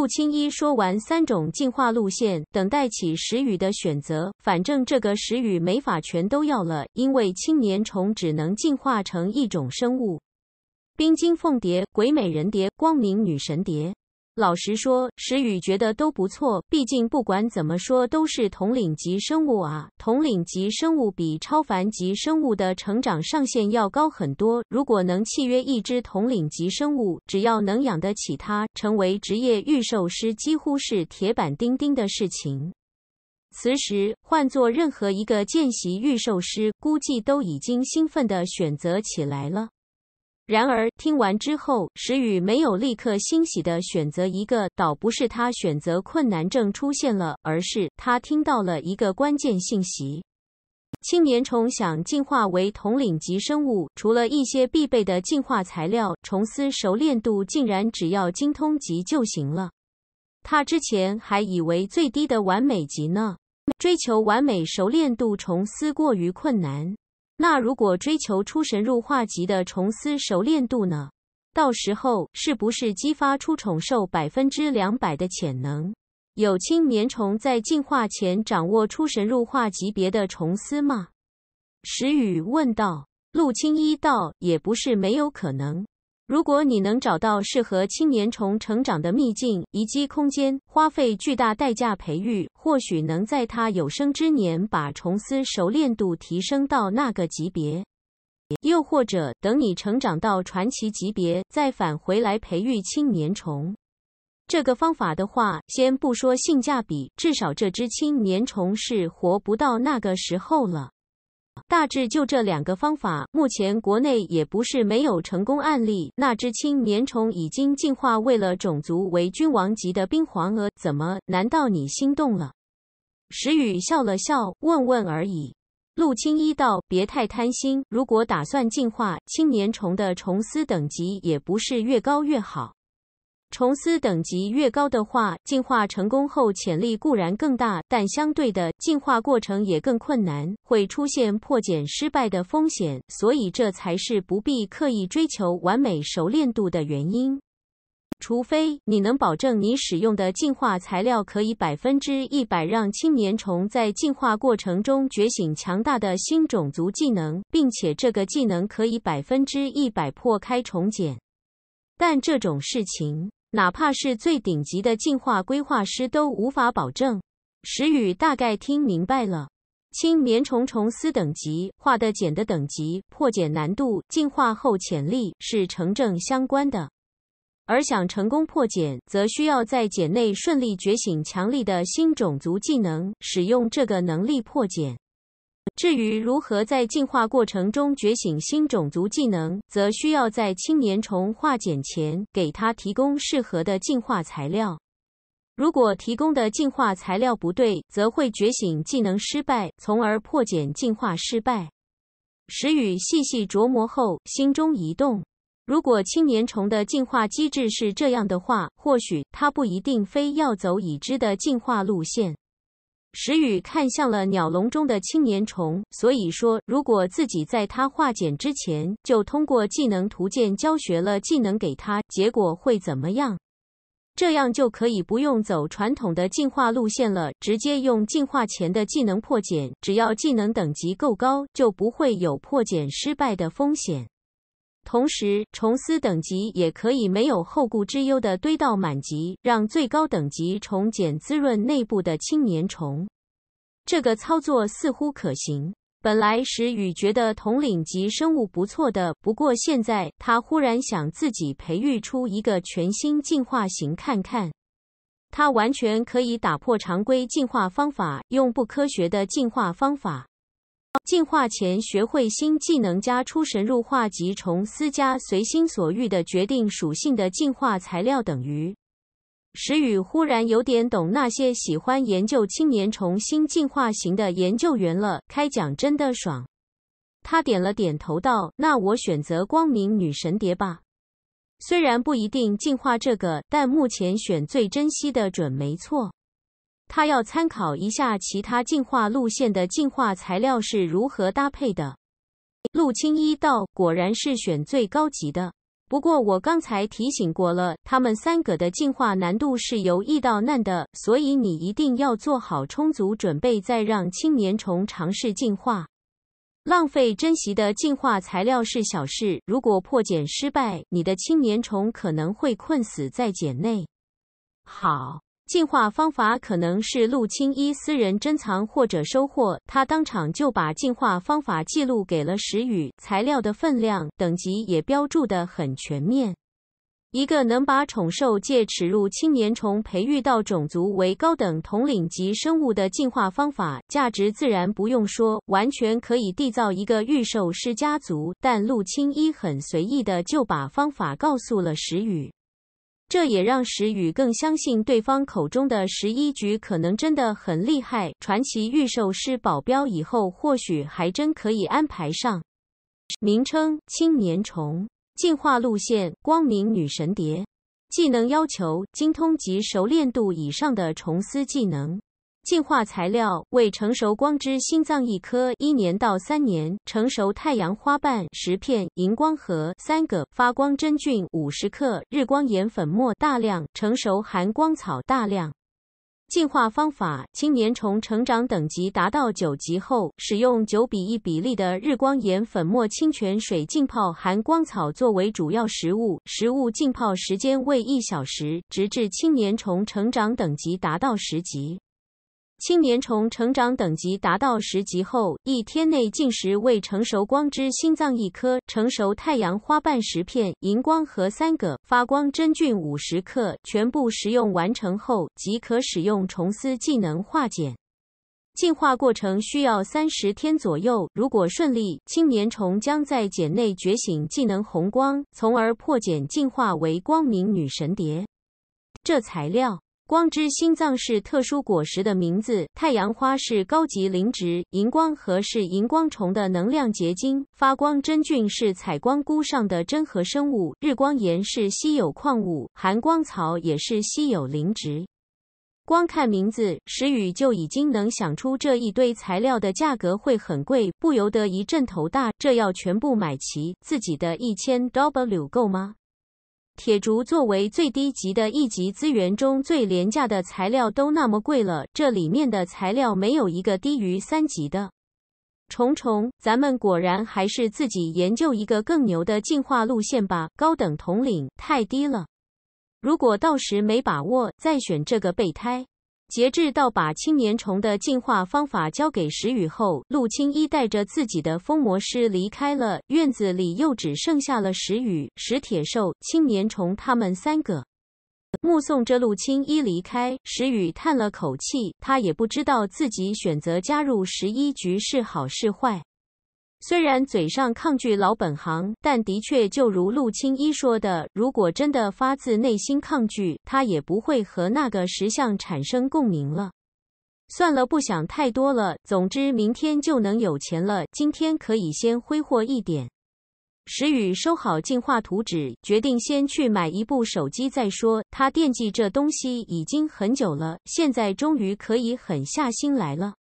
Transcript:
顾青衣说完三种进化路线，等待起石宇的选择。反正这个石宇没法全都要了，因为青年虫只能进化成一种生物：冰晶凤蝶、鬼美人蝶、光明女神蝶。老实说，石宇觉得都不错。毕竟不管怎么说，都是统领级生物啊。统领级生物比超凡级生物的成长上限要高很多。如果能契约一只统领级生物，只要能养得起它，成为职业御兽师几乎是铁板钉钉的事情。此时换做任何一个见习御兽师，估计都已经兴奋的选择起来了。然而，听完之后，石宇没有立刻欣喜地选择一个，倒不是他选择困难症出现了，而是他听到了一个关键信息：青年虫想进化为统领级生物，除了一些必备的进化材料，虫丝熟练度竟然只要精通级就行了。他之前还以为最低的完美级呢，追求完美，熟练度虫丝过于困难。那如果追求出神入化级的虫丝熟练度呢？到时候是不是激发出宠兽百分之两百的潜能？有青棉虫在进化前掌握出神入化级别的虫丝吗？石宇问道。陆青一道也不是没有可能。如果你能找到适合青年虫成长的秘境、遗迹空间，花费巨大代价培育，或许能在它有生之年把虫丝熟练度提升到那个级别。又或者，等你成长到传奇级别，再返回来培育青年虫。这个方法的话，先不说性价比，至少这只青年虫是活不到那个时候了。大致就这两个方法，目前国内也不是没有成功案例。那只青年虫已经进化为了种族为君王级的冰皇鹅，怎么？难道你心动了？石宇笑了笑，问问而已。陆青一道：“别太贪心，如果打算进化青年虫的虫丝等级，也不是越高越好。”虫丝等级越高的话，进化成功后潜力固然更大，但相对的进化过程也更困难，会出现破茧失败的风险。所以，这才是不必刻意追求完美熟练度的原因。除非你能保证你使用的进化材料可以百分之一百让青年虫在进化过程中觉醒强大的新种族技能，并且这个技能可以百分之一百破开虫茧，但这种事情。哪怕是最顶级的进化规划师都无法保证。石宇大概听明白了，青棉虫虫丝等级化的茧的等级，破茧难度、进化后潜力是成正相关的。而想成功破茧，则需要在茧内顺利觉醒强力的新种族技能，使用这个能力破茧。至于如何在进化过程中觉醒新种族技能，则需要在青年虫化茧前，给它提供适合的进化材料。如果提供的进化材料不对，则会觉醒技能失败，从而破茧进化失败。石宇细细琢磨后，心中一动：如果青年虫的进化机制是这样的话，或许他不一定非要走已知的进化路线。石宇看向了鸟笼中的青年虫，所以说，如果自己在他化茧之前就通过技能图鉴教学了技能给他，结果会怎么样？这样就可以不用走传统的进化路线了，直接用进化前的技能破茧，只要技能等级够高，就不会有破茧失败的风险。同时，虫丝等级也可以没有后顾之忧的堆到满级，让最高等级虫茧滋润内部的青年虫。这个操作似乎可行。本来石宇觉得统领级生物不错的，不过现在他忽然想自己培育出一个全新进化型看看。他完全可以打破常规进化方法，用不科学的进化方法。进化前学会新技能加出神入化及虫丝加随心所欲的决定属性的进化材料等于。石宇忽然有点懂那些喜欢研究青年虫新进化型的研究员了，开讲真的爽。他点了点头道：“那我选择光明女神蝶吧，虽然不一定进化这个，但目前选最珍惜的准没错。”他要参考一下其他进化路线的进化材料是如何搭配的。陆青一道：“果然是选最高级的。不过我刚才提醒过了，他们三个的进化难度是由易到难的，所以你一定要做好充足准备，再让青年虫尝试进化。浪费珍惜的进化材料是小事，如果破茧失败，你的青年虫可能会困死在茧内。好。进化方法可能是陆青一私人珍藏或者收获，他当场就把进化方法记录给了石宇，材料的分量、等级也标注的很全面。一个能把宠兽界耻辱青年虫培育到种族为高等统领级生物的进化方法，价值自然不用说，完全可以缔造一个御兽师家族。但陆青一很随意的就把方法告诉了石宇。这也让石宇更相信对方口中的十一局可能真的很厉害。传奇预售师保镖，以后或许还真可以安排上。名称：青年虫，进化路线：光明女神蝶，技能要求：精通级熟练度以上的虫丝技能。进化材料：未成熟光之心脏一颗，一年到三年成熟太阳花瓣十片，荧光核三个，发光真菌五十克，日光岩粉末大量，成熟含光草大量。进化方法：青年虫成长等级达到九级后，使用九比一比例的日光岩粉末、清泉水浸泡含光草作为主要食物，食物浸泡时间为一小时，直至青年虫成长等级达到十级。青年虫成长等级达到十级后，一天内进食未成熟光之心脏一颗、成熟太阳花瓣十片、荧光核三个、发光真菌五十克，全部食用完成后即可使用虫丝技能化茧。进化过程需要三十天左右，如果顺利，青年虫将在茧内觉醒技能红光，从而破茧进化为光明女神蝶。这材料。光之心脏是特殊果实的名字，太阳花是高级灵植，荧光核是荧光虫的能量结晶，发光真菌是采光菇上的真核生物，日光岩是稀有矿物，含光草也是稀有灵植。光看名字，石宇就已经能想出这一堆材料的价格会很贵，不由得一阵头大。这要全部买齐，自己的一千 W 够吗？铁竹作为最低级的一级资源中最廉价的材料都那么贵了，这里面的材料没有一个低于三级的。虫虫，咱们果然还是自己研究一个更牛的进化路线吧。高等统领太低了，如果到时没把握，再选这个备胎。截至到把青年虫的进化方法交给石雨后，陆青衣带着自己的风魔师离开了院子，里又只剩下了石雨、石铁兽、青年虫他们三个。目送着陆青衣离开，石雨叹了口气，他也不知道自己选择加入十一局是好是坏。虽然嘴上抗拒老本行，但的确，就如陆青一说的，如果真的发自内心抗拒，他也不会和那个石像产生共鸣了。算了，不想太多了。总之，明天就能有钱了，今天可以先挥霍一点。石宇收好进化图纸，决定先去买一部手机再说。他惦记这东西已经很久了，现在终于可以狠下心来了。